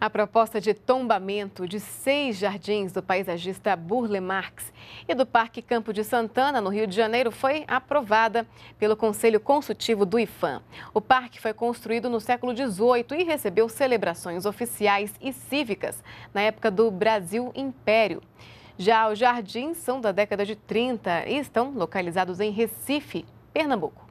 A proposta de tombamento de seis jardins do paisagista Burle Marx e do Parque Campo de Santana, no Rio de Janeiro, foi aprovada pelo Conselho Consultivo do IFAM. O parque foi construído no século XVIII e recebeu celebrações oficiais e cívicas na época do Brasil Império. Já os jardins são da década de 30 e estão localizados em Recife, Pernambuco.